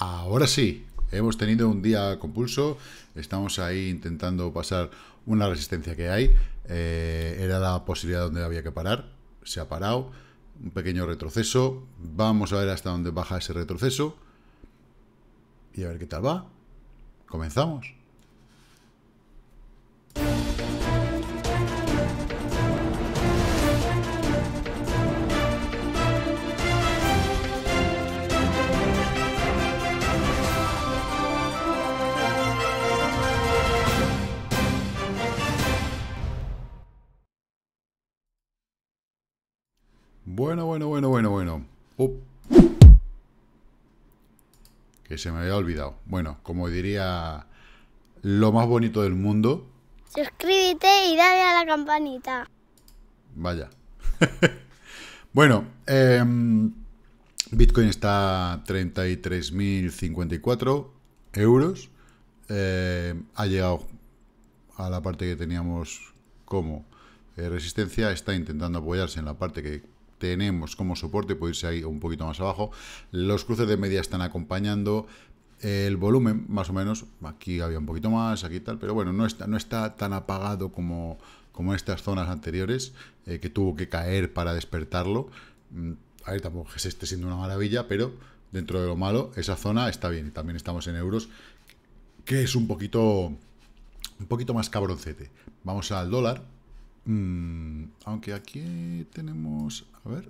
Ahora sí, hemos tenido un día compulso, estamos ahí intentando pasar una resistencia que hay, eh, era la posibilidad donde había que parar, se ha parado, un pequeño retroceso, vamos a ver hasta dónde baja ese retroceso, y a ver qué tal va. Comenzamos. Bueno, bueno, bueno, bueno, bueno. Up que se me había olvidado. Bueno, como diría lo más bonito del mundo. Suscríbete y dale a la campanita. Vaya. bueno, em, Bitcoin está a 33.054 euros. Em, ha llegado a la parte que teníamos como eh, resistencia. Está intentando apoyarse en la parte que tenemos como soporte, puede irse ahí un poquito más abajo, los cruces de media están acompañando, el volumen, más o menos, aquí había un poquito más, aquí tal, pero bueno, no está, no está tan apagado como, como estas zonas anteriores, eh, que tuvo que caer para despertarlo. Mm, a ver, tampoco que se esté siendo una maravilla, pero dentro de lo malo, esa zona está bien. también estamos en euros, que es un poquito, un poquito más cabroncete. Vamos al dólar. Mm, aunque aquí tenemos... A ver.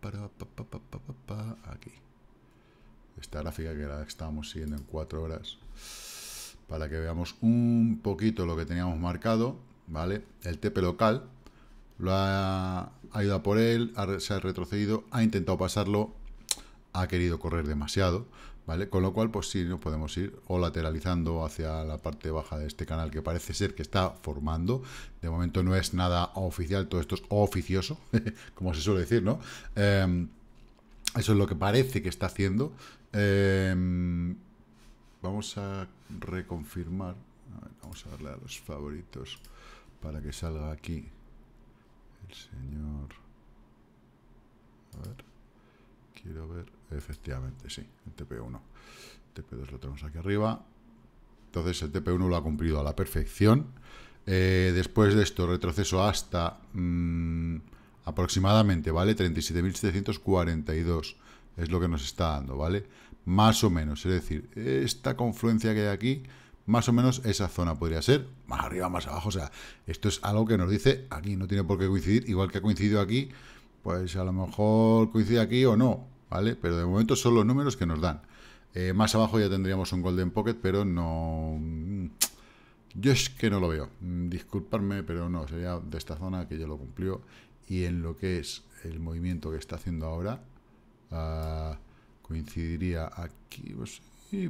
para, aquí. Esta gráfica que la estábamos siguiendo en cuatro horas. Para que veamos un poquito lo que teníamos marcado. ¿Vale? El TP local. Lo ha, ido a por él. se ha retrocedido. Ha intentado pasarlo. Ha querido correr demasiado. Con lo cual, pues sí, nos podemos ir o lateralizando hacia la parte baja de este canal que parece ser que está formando. De momento no es nada oficial, todo esto es oficioso, como se suele decir, ¿no? Em, eso es lo que parece que está haciendo. Em, vamos a reconfirmar. vamos a darle a los favoritos para que salga aquí el señor... A ver, quiero ver Efectivamente, sí, el TP1. El TP2 lo tenemos aquí arriba. Entonces el TP1 lo ha cumplido a la perfección. Eh, después de esto, retroceso hasta mm, aproximadamente, ¿vale? 37.742 es lo que nos está dando, ¿vale? Más o menos, es decir, esta confluencia que hay aquí, más o menos esa zona podría ser, más arriba, más abajo, o sea, esto es algo que nos dice aquí, no tiene por qué coincidir, igual que ha coincidido aquí, pues a lo mejor coincide aquí o no, ¿vale? Pero de momento son los números que nos dan. Eh, más abajo ya tendríamos un Golden Pocket, pero no... Mm, yo es que no lo veo. Mm, Disculparme, pero no, sería de esta zona que ya lo cumplió. Y en lo que es el movimiento que está haciendo ahora, ah, coincidiría aquí, pues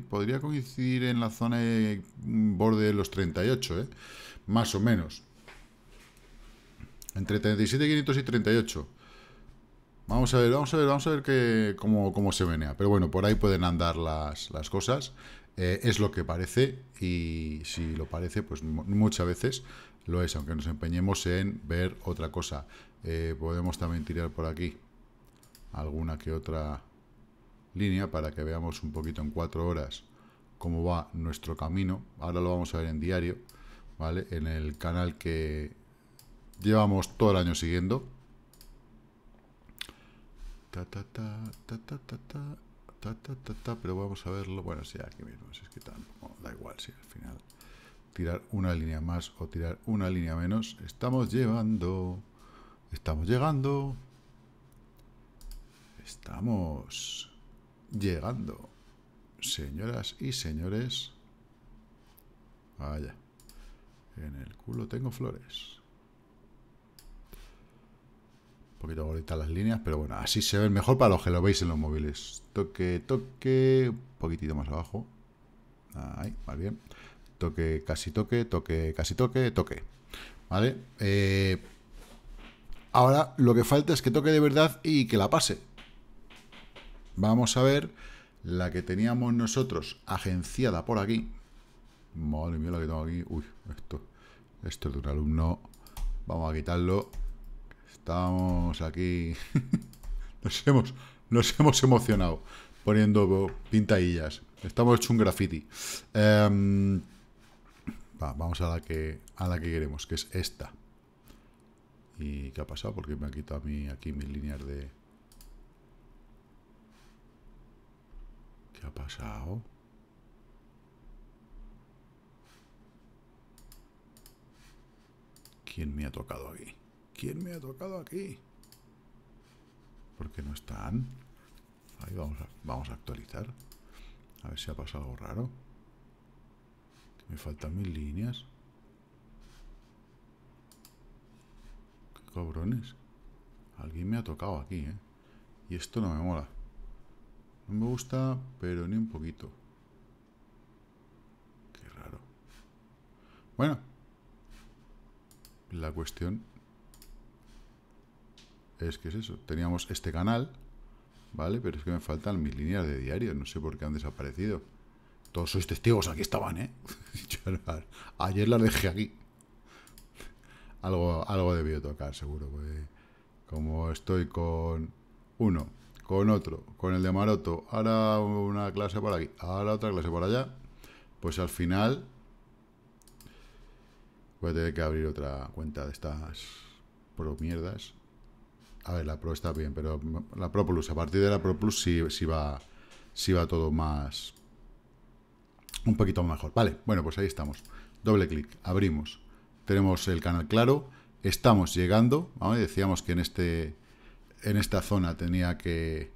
podría coincidir en la zona de mm, borde de los 38, ¿eh? más o menos. Entre 37.500 y 38. Vamos a ver, vamos a ver, vamos a ver que, cómo, se venea. Pero bueno, por ahí pueden andar las, las cosas. Eh, es lo que parece y si lo parece, pues muchas veces lo es, aunque nos empeñemos en ver otra cosa. Eh, podemos también tirar por aquí alguna que otra línea para que veamos un poquito en cuatro horas cómo va nuestro camino. Ahora lo vamos a ver en diario, ¿vale? En el canal que llevamos todo el año siguiendo Ta ta ta ta ta ta ta ta ta Pero vamos a verlo. Bueno, si aquí mismo. Si es que tampoco, da igual si al final tirar una línea más o tirar una línea menos. Estamos llevando. Estamos llegando. Estamos llegando. Señoras y señores. Vaya. En el culo tengo flores poquito ahorita las líneas, pero bueno, así se ven mejor para los que lo veis en los móviles. Toque, toque, un poquitito más abajo. Ahí, más bien. Toque, casi toque, toque, casi toque, toque. ¿Vale? Eh, ahora lo que falta es que toque de verdad y que la pase. Vamos a ver la que teníamos nosotros agenciada por aquí. Madre mía, la que tengo aquí. Uy, esto, esto es de un alumno. Vamos a quitarlo. Estamos aquí. nos, hemos, nos hemos emocionado poniendo pintadillas. Estamos hecho un graffiti. Em, vamos a la, que, a la que queremos, que es esta. ¿Y qué ha pasado? Porque me ha quitado a mí aquí mis líneas de... ¿Qué ha pasado? ¿Quién me ha tocado aquí? ¿Quién me ha tocado aquí? Porque no están. Ahí vamos a, vamos a actualizar. A ver si ha pasado algo raro. me faltan mil líneas. Qué cabrones. Alguien me ha tocado aquí, ¿eh? Y esto no me mola. No me gusta, pero ni un poquito. Qué raro. Bueno. La cuestión es que es eso. Teníamos este canal, ¿vale? Pero es que me faltan mis líneas de diario. No sé por qué han desaparecido. Todos sois testigos, aquí estaban, ¿eh? ayer las dejé aquí. Algo, algo debió tocar, seguro. Como estoy con uno, con otro, con el de Maroto, ahora una clase por aquí, ahora otra clase por allá, pues al final voy a tener que abrir otra cuenta de estas promierdas a ver, la Pro está bien, pero la Pro Plus, a partir de la Pro Plus sí, va, sí va todo más... Un poquito mejor. Vale, bueno, pues ahí estamos. Doble clic, abrimos. Tenemos el canal claro. Estamos llegando. Decíamos que en, este, en esta zona tenía que,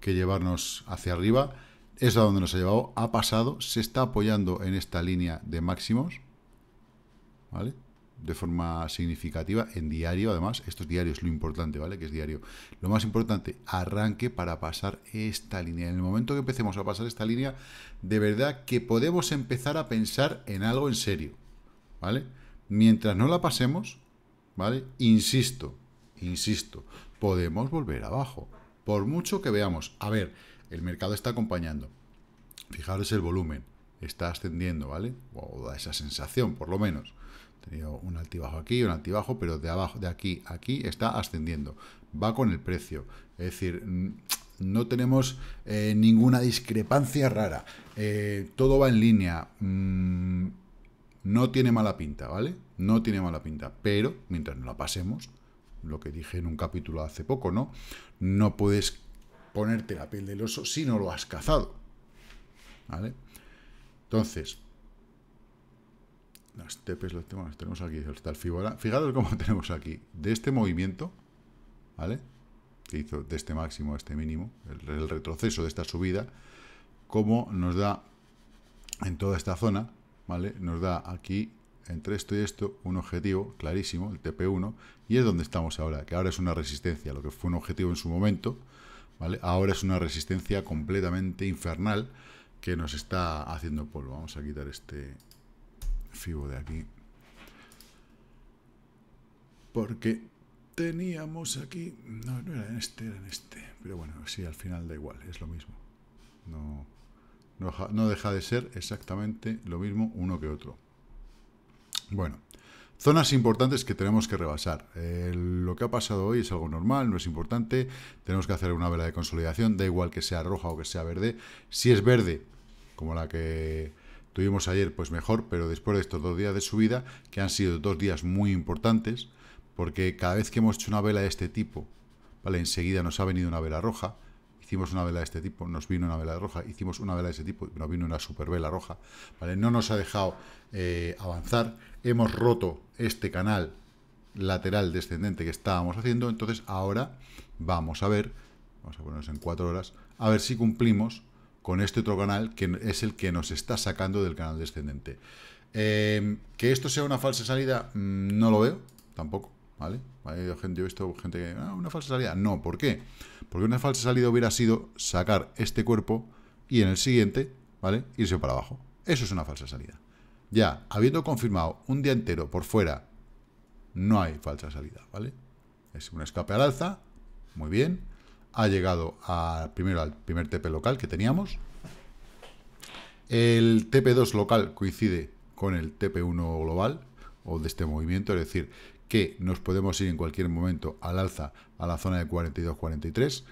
que llevarnos hacia arriba. Es a donde nos ha llevado. Ha pasado. Se está apoyando en esta línea de máximos. ¿Vale? de forma significativa en diario, además, esto es diario, es lo importante, ¿vale? Que es diario. Lo más importante, arranque para pasar esta línea. En el momento que empecemos a pasar esta línea, de verdad que podemos empezar a pensar en algo en serio, ¿vale? Mientras no la pasemos, ¿vale? Insisto, insisto, podemos volver abajo. Por mucho que veamos, a ver, el mercado está acompañando. Fijaros el volumen, está ascendiendo, ¿vale? O da esa sensación, por lo menos tenido un altibajo aquí, un altibajo, pero de abajo, de aquí, aquí está ascendiendo, va con el precio, es decir, no tenemos eh, ninguna discrepancia rara, eh, todo va en línea, mm, no tiene mala pinta, ¿vale? No tiene mala pinta, pero mientras no la pasemos, lo que dije en un capítulo hace poco, ¿no? No puedes ponerte la piel del oso si no lo has cazado, ¿vale? Entonces, los TPs, los tenemos, aquí. Está el Fibonacci. Fijaros cómo tenemos aquí. De este movimiento, ¿vale? Que hizo de este máximo a este mínimo, el, el retroceso de esta subida, cómo nos da en toda esta zona, ¿vale? Nos da aquí, entre esto y esto, un objetivo clarísimo, el TP1, y es donde estamos ahora, que ahora es una resistencia, lo que fue un objetivo en su momento, ¿vale? Ahora es una resistencia completamente infernal que nos está haciendo polvo. Vamos a quitar este, fibo de aquí. Porque teníamos aquí... No, era en este, era en este. Pero bueno, sí, al final da igual, es lo mismo. No, deja de ser exactamente lo mismo uno que otro. Bueno, Zonas importantes que tenemos que rebasar. lo que ha pasado hoy es algo normal, no es importante. Tenemos que hacer una vela de consolidación, da igual que sea roja o que sea verde. Si es verde, como la que Tuvimos ayer pues mejor, pero después de estos dos días de subida, que han sido dos días muy importantes, porque cada vez que hemos hecho una vela de este tipo, ¿vale? Enseguida nos ha venido una vela roja, hicimos una vela de este tipo, nos vino una vela roja, hicimos una vela de este tipo, nos vino una super vela roja, ¿vale? No nos ha dejado eh, avanzar, hemos roto este canal lateral descendente que estábamos haciendo, entonces ahora vamos a ver, vamos a ponernos en cuatro horas, a ver si cumplimos con este otro canal que es el que nos está sacando del canal descendente. Em, que esto sea una falsa salida, mm, no lo veo, tampoco, ¿vale? Yo he visto gente que, ah, una falsa salida, no, ¿por qué? Porque una falsa salida hubiera sido sacar este cuerpo y en el siguiente, ¿vale? Irse para abajo. Eso es una falsa salida. Ya, habiendo confirmado un día entero por fuera, no hay falsa salida, ¿vale? Es un escape al alza, muy bien, ha llegado al primero al primer TP local que teníamos. El TP2 local coincide con el TP1 global o de este movimiento, es decir, que nos podemos ir en cualquier momento al alza a la zona de 42-43.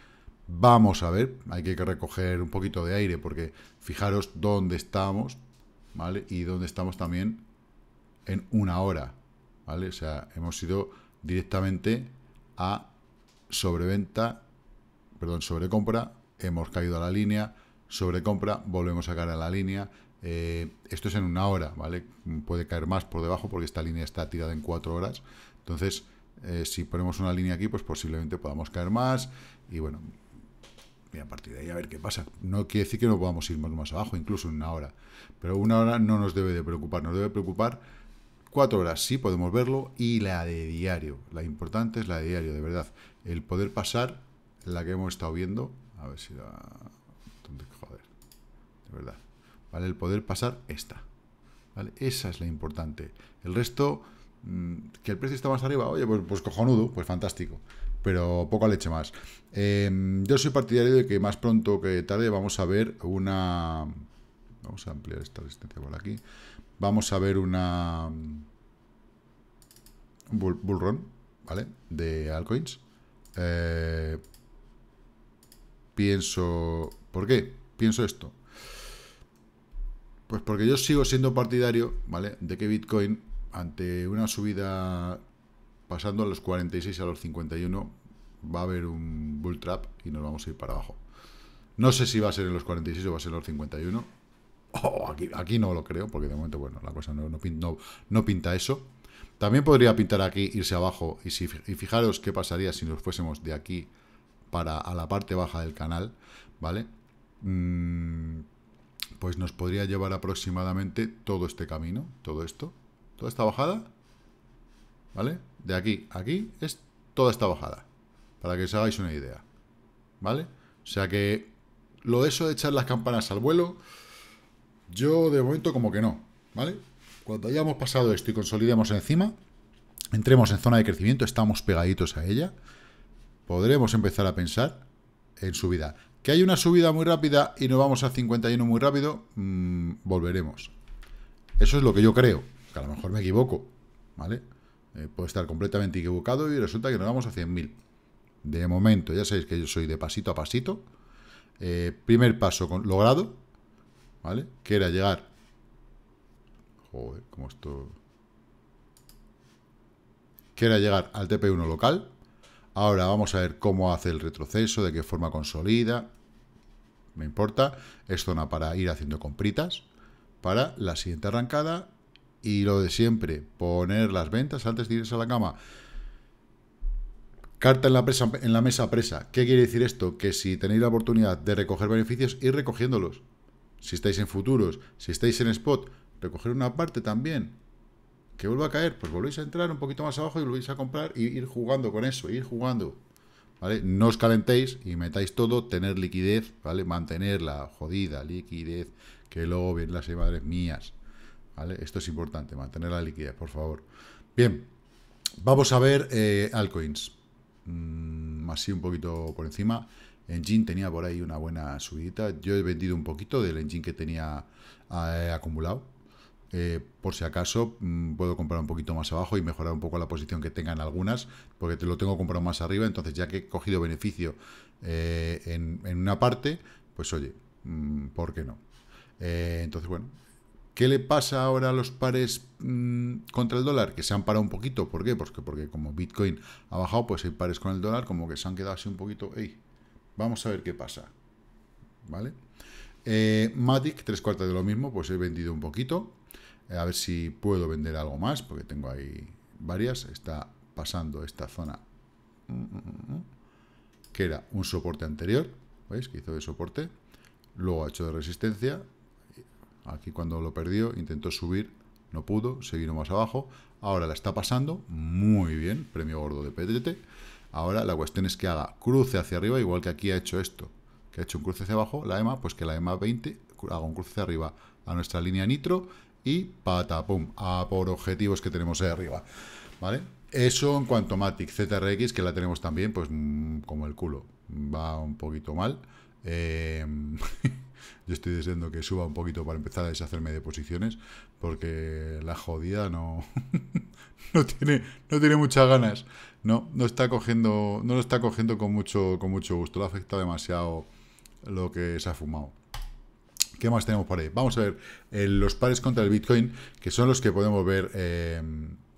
Vamos a ver, hay que recoger un poquito de aire porque fijaros dónde estamos, ¿vale? Y dónde estamos también en una hora, ¿vale? O sea, hemos ido directamente a sobreventa perdón, compra hemos caído a la línea, sobre compra volvemos a caer a la línea. Eh, esto es en una hora, ¿vale? Puede caer más por debajo porque esta línea está tirada en cuatro horas. Entonces, eh, si ponemos una línea aquí, pues posiblemente podamos caer más. Y bueno, a partir de ahí a ver qué pasa. No quiere decir que no podamos ir más, abajo, incluso en una hora. Pero una hora no nos debe de preocupar, nos debe preocupar cuatro horas, sí podemos verlo, y la de diario. La importante es la de diario, de verdad. El poder pasar la que hemos estado viendo. A ver si la... Joder, de verdad. ¿Vale? El poder pasar esta. ¿Vale? Esa es la importante. El resto, mm, que el precio está más arriba, oye, pues, pues cojonudo, pues fantástico. Pero poco leche más. Em, yo soy partidario de que más pronto que tarde vamos a ver una... Vamos a ampliar esta resistencia por aquí. Vamos a ver una... Un bull, ¿vale? De altcoins. Eh, pienso... ¿Por qué? Pienso esto. Pues porque yo sigo siendo partidario, ¿vale? De que Bitcoin, ante una subida pasando a los 46 a los 51, va a haber un bull trap y nos vamos a ir para abajo. No sé si va a ser en los 46 o va a ser en los 51. Oh, aquí, aquí, no lo creo, porque de momento, bueno, la cosa no, no, no, pinta eso. También podría pintar aquí, irse abajo, y, si, y fijaros qué pasaría si nos fuésemos de aquí para a la parte baja del canal, ¿vale? Mm, pues nos podría llevar aproximadamente todo este camino, todo esto, toda esta bajada, ¿vale? De aquí a aquí es toda esta bajada, para que os hagáis una idea, ¿vale? O sea que lo de eso de echar las campanas al vuelo, yo de momento como que no, ¿vale? Cuando hayamos pasado esto y consolidemos encima, entremos en zona de crecimiento, estamos pegaditos a ella, podremos empezar a pensar en subida. Que hay una subida muy rápida y no vamos a 51 muy rápido, mm, volveremos. Eso es lo que yo creo, que a lo mejor me equivoco, ¿vale? Eh, puedo estar completamente equivocado y resulta que nos vamos a 100.000. De momento, ya sabéis que yo soy de pasito a pasito. Eh, primer paso logrado, ¿vale? Que era llegar... Joder, como esto... Que era llegar al TP1 local, Ahora vamos a ver cómo hace el retroceso, de qué forma consolida. Me importa. Es zona para ir haciendo compritas para la siguiente arrancada. Y lo de siempre, poner las ventas antes de irse a la cama. Carta en la, en la mesa presa. ¿Qué quiere decir esto? Que si tenéis la oportunidad de recoger beneficios, ir recogiéndolos. Si estáis en futuros, si estáis en spot, recoger una parte también ¿Que vuelva a caer? Pues volvéis a entrar un poquito más abajo y volvéis a comprar y ir jugando con eso, ir jugando. ¿Vale? No os calentéis y metáis todo, tener liquidez, ¿vale? Mantener la jodida liquidez, que luego ven las madres mías, ¿vale? Esto es importante, mantener la liquidez, por favor. Bien, vamos a ver eh, altcoins. Mm, así un poquito por encima. Engine tenía por ahí una buena subidita. Yo he vendido un poquito del engine que tenía eh, acumulado. Eh, por si acaso mm, puedo comprar un poquito más abajo y mejorar un poco la posición que tengan algunas, porque te lo tengo comprado más arriba, entonces ya que he cogido beneficio eh, en, una parte, pues oye, mm, ¿por qué no? Eh, entonces, bueno, ¿qué le pasa ahora a los pares mm, contra el dólar? Que se han parado un poquito, ¿por qué? Pues porque como Bitcoin ha bajado, pues hay pares con el dólar, como que se han quedado así un poquito, vamos a ver qué pasa, ¿vale? Matic, tres cuartas de lo mismo, pues he vendido un poquito, eh, a ver si puedo vender algo más, porque tengo ahí varias, está pasando esta zona, que era un soporte anterior, ¿veis? Que hizo de soporte, luego ha hecho de resistencia, aquí cuando lo perdió intentó subir, no pudo, se vino más abajo, ahora la está pasando, muy bien, premio gordo de PTT, ahora la cuestión es que haga cruce hacia arriba, igual que aquí ha hecho esto, que ha hecho un cruce hacia abajo, la EMA, pues que la EMA 20 haga un cruce hacia arriba a nuestra línea nitro y patapum, a por objetivos que tenemos ahí arriba, ¿vale? Eso en cuanto a Matic, ZRX, que la tenemos también, pues mm, como el culo, va un poquito mal. Em, yo estoy deseando que suba un poquito para empezar a deshacerme de posiciones, porque la jodida no, no, tiene, no tiene muchas ganas. No, no está cogiendo, no lo está cogiendo con mucho, con mucho gusto. Le afecta demasiado lo que se ha fumado. ¿Qué más tenemos por ahí? Vamos a ver eh, los pares contra el Bitcoin, que son los que podemos ver eh,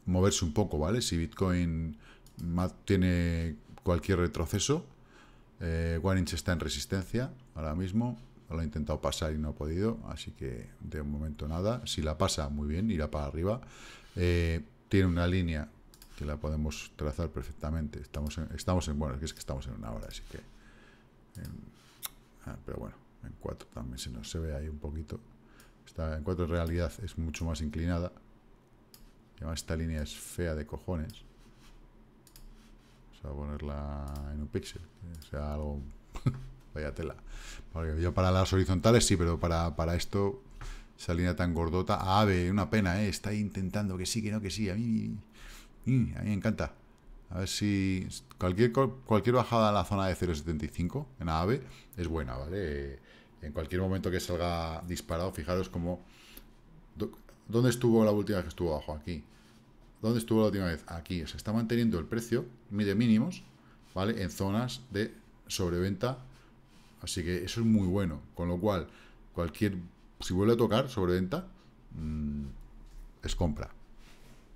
moverse un poco, ¿vale? Si Bitcoin tiene cualquier retroceso, eh, One Inch está en resistencia ahora mismo. Lo ha intentado pasar y no ha podido, así que de momento nada. Si la pasa, muy bien, irá para arriba. Eh, tiene una línea que la podemos trazar perfectamente. Estamos en, estamos en bueno, es que estamos en una hora, así que también se nos se ve ahí un poquito. está en cuatro en realidad es mucho más inclinada. esta línea es fea de cojones. Vamos a ponerla en un píxel. O sea, algo... Vaya tela. yo para las horizontales sí, pero para, para esto, esa línea tan gordota... ave, una pena, ¿eh? Está intentando que sí, que no, que sí. A mí, a mí me encanta. A ver si... Cualquier, cualquier bajada a la zona de 0.75 en AVE es buena, ¿vale? En cualquier momento que salga disparado, fijaros cómo... ¿Dónde estuvo la última vez que estuvo abajo? Aquí. ¿Dónde estuvo la última vez? Aquí. Se está manteniendo el precio ...mide mínimos, ¿vale? En zonas de sobreventa. Así que eso es muy bueno. Con lo cual, cualquier... Si vuelve a tocar sobreventa, mm, es compra.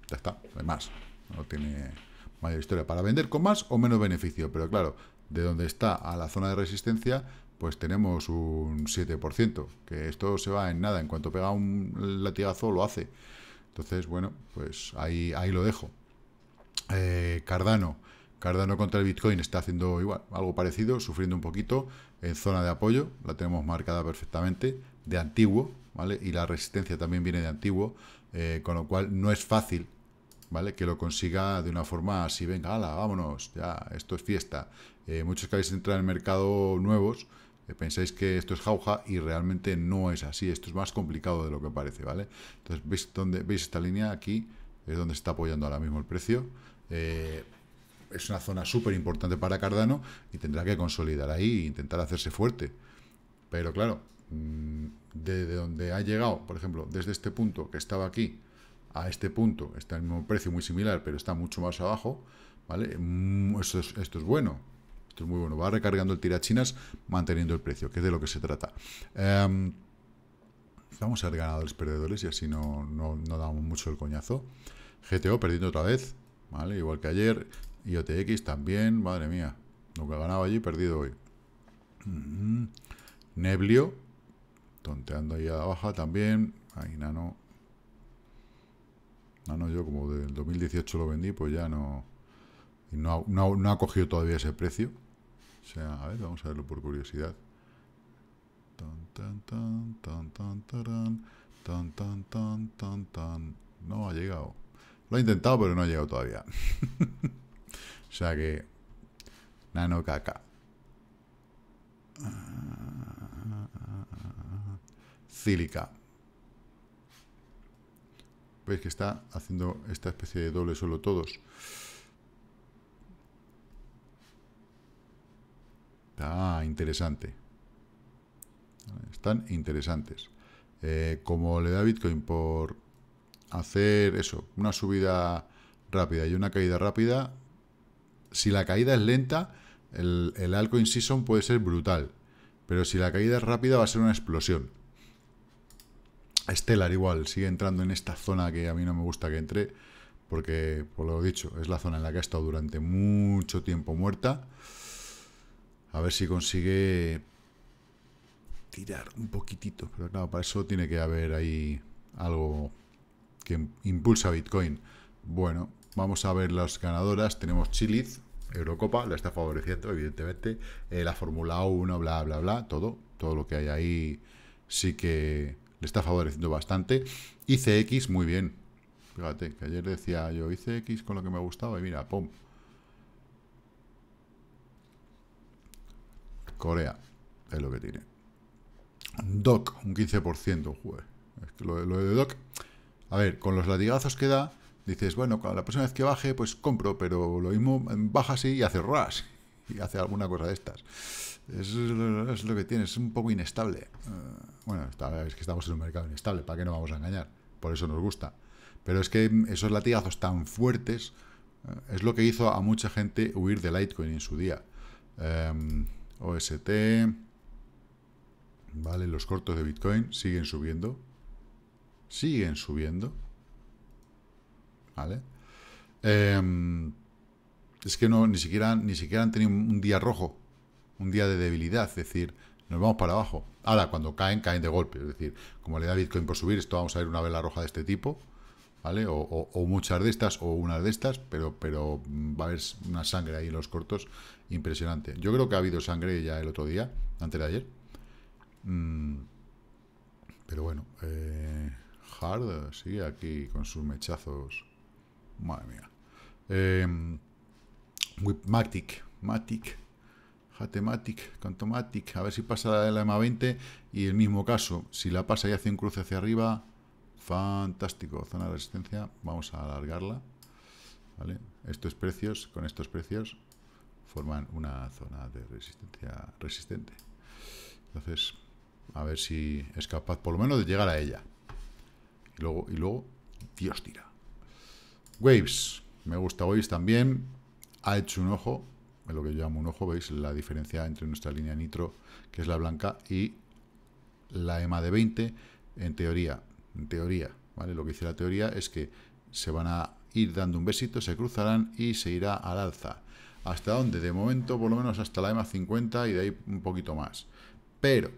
Ya está. Además, no tiene mayor historia. Para vender con más o menos beneficio. Pero claro, de donde está a la zona de resistencia, pues tenemos un 7%, que esto se va en nada, en cuanto pega un latigazo lo hace. Entonces, bueno, pues ahí, ahí lo dejo. Eh, Cardano, Cardano contra el Bitcoin está haciendo igual, algo parecido, sufriendo un poquito en zona de apoyo, la tenemos marcada perfectamente, de antiguo, ¿vale? Y la resistencia también viene de antiguo, eh, con lo cual no es fácil, ¿vale? Que lo consiga de una forma así, venga, ala, vámonos, ya, esto es fiesta. Eh, muchos que habéis entrado en el mercado nuevos, pensáis que esto es jauja y realmente no es así, esto es más complicado de lo que parece, ¿vale? Entonces, ¿veis, dónde, veis esta línea? Aquí es donde está apoyando ahora mismo el precio. Eh, es una zona súper importante para Cardano y tendrá que consolidar ahí e intentar hacerse fuerte. Pero claro, desde mm, donde ha llegado, por ejemplo, desde este punto que estaba aquí a este punto, está el mismo precio, muy similar, pero está mucho más abajo, ¿vale? Mm, esto esto es bueno, esto es muy bueno. Va recargando el tirachinas manteniendo el precio, que es de lo que se trata. Em, vamos a ser ganadores perdedores y así no, damos mucho el coñazo. GTO perdiendo otra vez, ¿vale? Igual que ayer. IOTX también, madre mía. nunca que ganaba allí, perdido hoy. Mm-hmm. Neblio, tonteando ahí a la baja también. Ahí Nano. Nano yo como del 2018 lo vendí, pues ya no... Y no, ha cogido todavía ese precio. O sea, a ver, vamos a verlo por curiosidad. No ha llegado. Lo ha intentado, pero no ha llegado todavía. o sea que... Nano caca. 'Cílica'. ¿Veis que está haciendo esta especie de doble solo todos? Ah, interesante. Están interesantes. Eh, como le da Bitcoin por hacer eso, una subida rápida y una caída rápida, si la caída es lenta, el, el altcoin season puede ser brutal. Pero si la caída es rápida, va a ser una explosión. Stellar igual, sigue entrando en esta zona que a mí no me gusta que entre, porque, por lo dicho, es la zona en la que ha estado durante mucho tiempo muerta. A ver si consigue tirar un poquitito. Pero claro, para eso tiene que haber ahí algo que impulsa Bitcoin. Bueno, vamos a ver las ganadoras. Tenemos Chiliz, Eurocopa, la está favoreciendo, evidentemente. Eh, la Fórmula 1, bla, bla, bla, todo. Todo lo que hay ahí sí que le está favoreciendo bastante. ICX, muy bien. Fíjate, que ayer decía yo ICX con lo que me gustaba y mira, pum, Corea es lo que tiene. Doc, un 15%. por es lo, de Doc... A ver, con los latigazos que da, dices, bueno, la próxima vez que baje, pues compro, pero lo mismo mm, baja así y hace ras. Y hace alguna cosa de estas. Es, lo que tienes es un poco inestable. Eh, bueno, es que estamos en un mercado inestable, ¿para qué no vamos a engañar? Por eso nos gusta. Pero es que esos latigazos tan fuertes eh, es lo que hizo a mucha gente huir de Litecoin en su día. Em, OST, ¿vale? Los cortos de Bitcoin siguen subiendo, siguen subiendo, ¿vale? Em, es que no, ni siquiera, ni siquiera han tenido un día rojo, un día de debilidad, es decir, nos vamos para abajo. Ahora, cuando caen, caen de golpe, es decir, como le da Bitcoin por subir, esto vamos a ver una vela roja de este tipo, o, muchas de estas o una de estas, pero, pero mm, va a haber una sangre ahí en los cortos impresionante. Yo creo que ha habido sangre ya el otro día, antes de ayer. Mm, pero bueno, eh, Hard sigue aquí con sus mechazos. Madre mía. Eh, Matic, Matic, Hatematic, Cantomatic. A ver si pasa la, la EMA 20 y el mismo caso. Si la pasa y hace un cruce hacia arriba, Fantástico, zona de resistencia, vamos a alargarla. Estos precios, con estos precios, forman una zona de resistencia resistente. Entonces, a ver si es capaz, por lo menos, de llegar a ella. Y luego, y luego Dios tira. Waves, me gusta Waves también. Ha hecho un ojo, en lo que yo llamo un ojo, veis la diferencia entre nuestra línea nitro, que es la blanca, y la EMA de 20, en teoría, en teoría, ¿vale? Lo que dice la teoría es que se van a ir dando un besito, se cruzarán y se irá al alza. ¿Hasta dónde? De momento, por lo menos hasta la EMA 50 y de ahí un poquito más. Pero,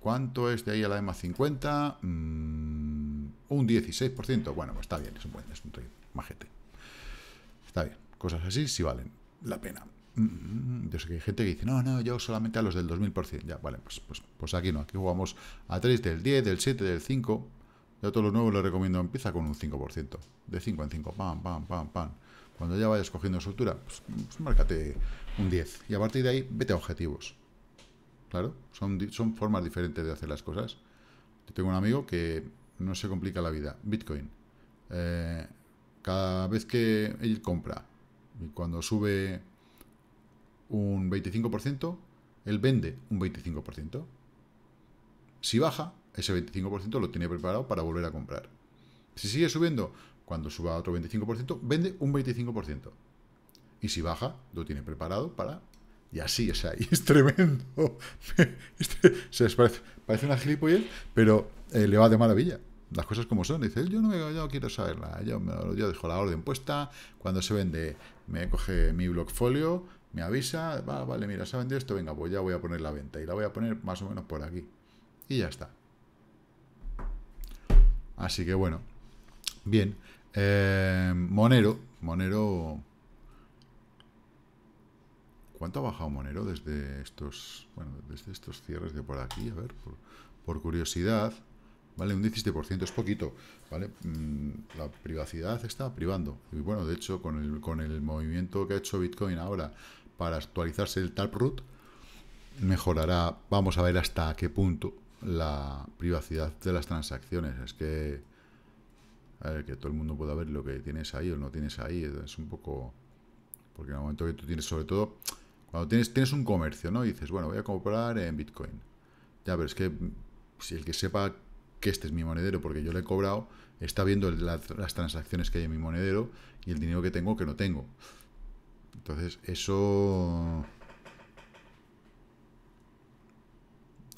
¿cuánto es de ahí a la EMA 50? Mm, un 16%. Bueno, pues está bien, es un buen, es un majete. Está bien, cosas así sí valen la pena. Mm, mm, yo sé que hay gente que dice, no, no, yo solamente a los del 2000%. Ya, vale, pues, pues, pues aquí no, aquí jugamos a 3 del 10, del 7, del 5, yo todos los nuevo le recomiendo empieza con un 5%. De 5 en 5, pam, pam, pam, pam. Cuando ya vayas cogiendo estructura pues, pues márcate un 10. Y a partir de ahí, vete a objetivos. Claro, son, son formas diferentes de hacer las cosas. Yo tengo un amigo que no se complica la vida. Bitcoin. Eh, cada vez que él compra y cuando sube un 25%, él vende un 25%. Si baja, ese 25% lo tiene preparado para volver a comprar. Si sigue subiendo, cuando suba otro 25%, vende un 25%. Y si baja, lo tiene preparado para... Y así, es ahí, es tremendo. Este, se parece, parece, una gilipollez, pero eh, le va de maravilla. Las cosas como son. dice yo no, me, quiero saberla. Yo, dejo la orden puesta. Cuando se vende, me coge mi folio me avisa. Va, vale, mira, se ha vendido esto. Venga, pues ya voy a poner la venta. Y la voy a poner más o menos por aquí. Y ya está. Así que bueno, bien. Eh, Monero, Monero... ¿Cuánto ha bajado Monero desde estos, bueno, desde estos cierres de por aquí? A ver, por, curiosidad, ¿vale? Un 17% es poquito, ¿vale? Mm, la privacidad está privando. Y bueno, de hecho, con el, con el movimiento que ha hecho Bitcoin ahora para actualizarse el taproot, mejorará, vamos a ver hasta qué punto la privacidad de las transacciones. Es que, a ver, que todo el mundo pueda ver lo que tienes ahí o no tienes ahí. Es un poco... Porque en el momento que tú tienes, sobre todo, cuando tienes, tienes un comercio, ¿no? dices, bueno, voy a comprar en Bitcoin. Ya, pero es que si el que sepa que este es mi monedero porque yo le he cobrado, está viendo las transacciones que hay en mi monedero y el dinero que tengo que no tengo. Entonces, eso...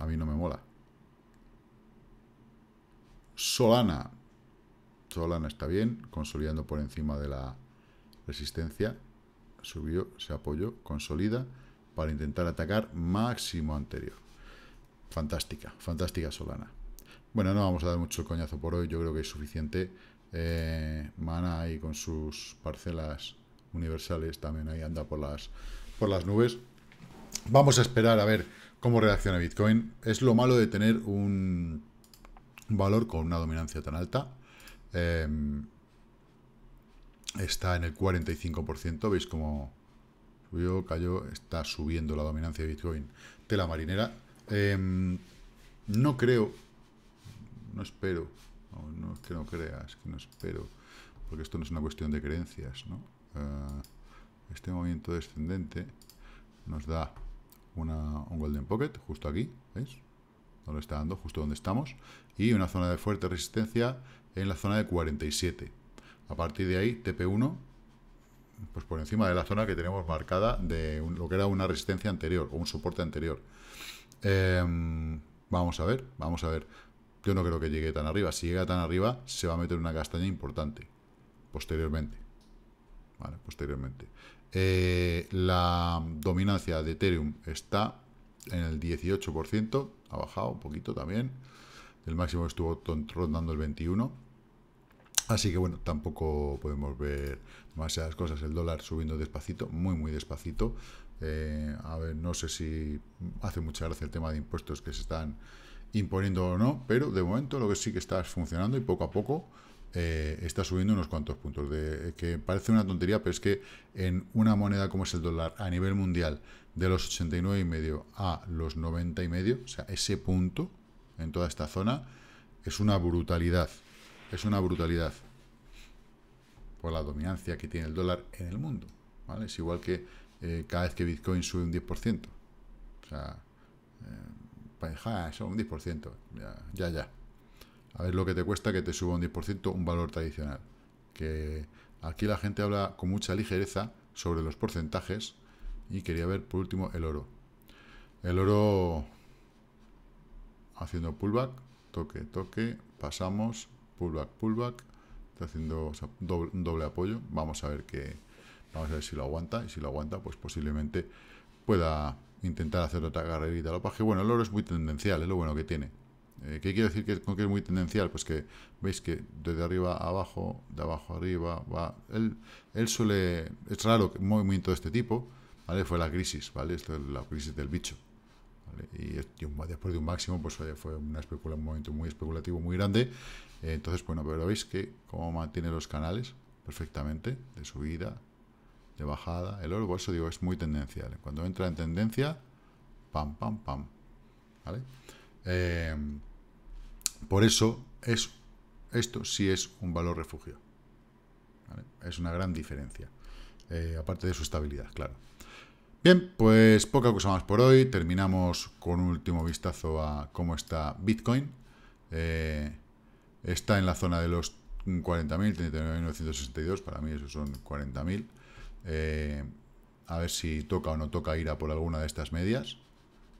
A mí no me mola. Solana. Solana está bien, consolidando por encima de la resistencia. Subió, se apoyó, consolida para intentar atacar máximo anterior. Fantástica, fantástica Solana. Bueno, no vamos a dar mucho coñazo por hoy, yo creo que es suficiente. Eh, Mana ahí con sus parcelas universales también ahí anda por las, por las nubes. Vamos a esperar a ver cómo reacciona Bitcoin. Es lo malo de tener un valor con una dominancia tan alta. Em, está en el 45%, veis cómo subió, cayó, está subiendo la dominancia de Bitcoin de la marinera. Em, no creo, no espero, no, es que no creas, que no espero, porque esto no es una cuestión de creencias, eh, este movimiento descendente nos da una, un golden pocket justo aquí, ¿veis? ...donde está dando justo donde estamos, y una zona de fuerte resistencia en la zona de 47. A partir de ahí, TP1, pues por encima de la zona que tenemos marcada de lo que era una resistencia anterior o un soporte anterior. Em, vamos a ver, vamos a ver. Yo no creo que llegue tan arriba. Si llega tan arriba, se va a meter una castaña importante posteriormente. Vale, posteriormente. Eh, la dominancia de Ethereum está en el 18%, ha bajado un poquito también. El máximo estuvo rondando el 21%. Así que bueno, tampoco podemos ver demasiadas cosas. El dólar subiendo despacito, muy muy despacito. Eh, a ver, no sé si hace mucha gracia el tema de impuestos que se están imponiendo o no, pero de momento lo que sí que está funcionando y poco a poco eh, está subiendo unos cuantos puntos. De, que parece una tontería, pero es que en una moneda como es el dólar a nivel mundial, de los 89,5 a los 90,5, o sea, ese punto en toda esta zona es una brutalidad. Es una brutalidad por la dominancia que tiene el dólar en el mundo. Es igual que eh, cada vez que Bitcoin sube un 10%. O sea, eh, pues, un 10%. ya. ya a ver lo que te cuesta que te suba un 10% un valor tradicional. Que aquí la gente habla con mucha ligereza sobre los porcentajes y quería ver por último el oro. El oro haciendo pullback, toque, toque, pasamos, pullback, pullback, está haciendo un doble, apoyo, vamos a ver que vamos a ver si lo aguanta y si lo aguanta pues posiblemente pueda intentar hacer otra carrerita. Lo que bueno, el oro es muy tendencial, es lo bueno que tiene. Eh, ¿Qué quiere decir que, con que es muy tendencial? Pues que veis que desde arriba a abajo, de abajo a arriba, va. Él, él suele. Es raro que un movimiento de este tipo, ¿vale? Fue la crisis, ¿vale? Esto es la crisis del bicho. Y, después de un máximo, pues fue una un momento muy especulativo, muy grande. Eh, entonces, bueno, pero veis que cómo mantiene los canales perfectamente de subida, de bajada. El oro, eso digo, es muy tendencial. Cuando entra en tendencia, pam, pam, pam. ¿Vale? Eh, por eso, es, esto sí es un valor refugio. Es una gran diferencia. Eh, aparte de su estabilidad, claro. Bien, pues poca cosa más por hoy. Terminamos con un último vistazo a cómo está Bitcoin. Eh, está en la zona de los 40.000, 39.962. Para mí esos son 40.000. Eh, a ver si toca o no toca ir a por alguna de estas medias.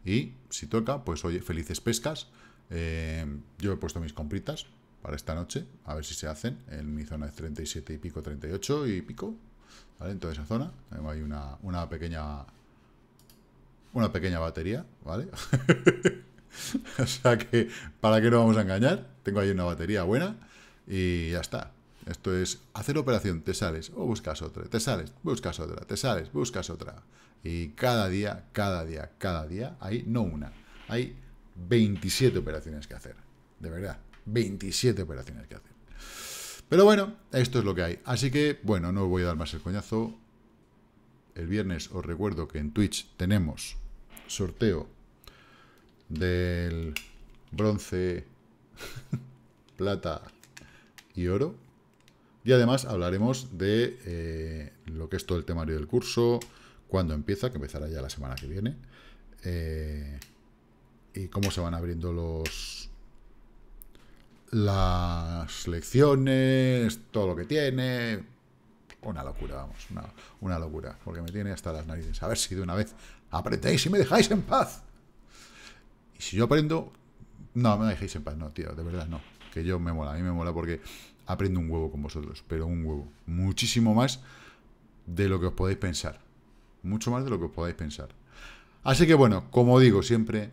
Y si toca, pues oye, felices pescas. Eh, yo he puesto mis compritas para esta noche, a ver si se hacen. En mi zona de 37 y pico, 38 y pico. ¿Vale? En toda esa zona. Hay una, una pequeña. Una pequeña batería, ¿vale? o sea que, ¿para qué no vamos a engañar? Tengo ahí una batería buena y ya está. Esto es hacer operación, te sales o buscas otra, te sales, buscas otra, te sales, buscas otra. Y cada día, cada día, cada día, hay no una, hay 27 operaciones que hacer. De verdad, 27 operaciones que hacer. Pero bueno, esto es lo que hay. Así que, bueno, no os voy a dar más el coñazo. El viernes os recuerdo que en Twitch tenemos sorteo del bronce, plata y oro. Y además hablaremos de eh, lo que es todo el temario del curso, cuando empieza, que empezará ya la semana que viene. Eh, y cómo se van abriendo los las lecciones, todo lo que tiene. Una locura, vamos, una, locura, porque me tiene hasta las narices. A ver si de una vez apretéis y me dejáis en paz. Y si yo aprendo, no, me dejáis en paz, no, tío, de verdad no. Que yo me mola, a mí me mola porque aprendo un huevo con vosotros, pero un huevo. Muchísimo más de lo que os podéis pensar. Mucho más de lo que os podáis pensar. Así que bueno, como digo siempre,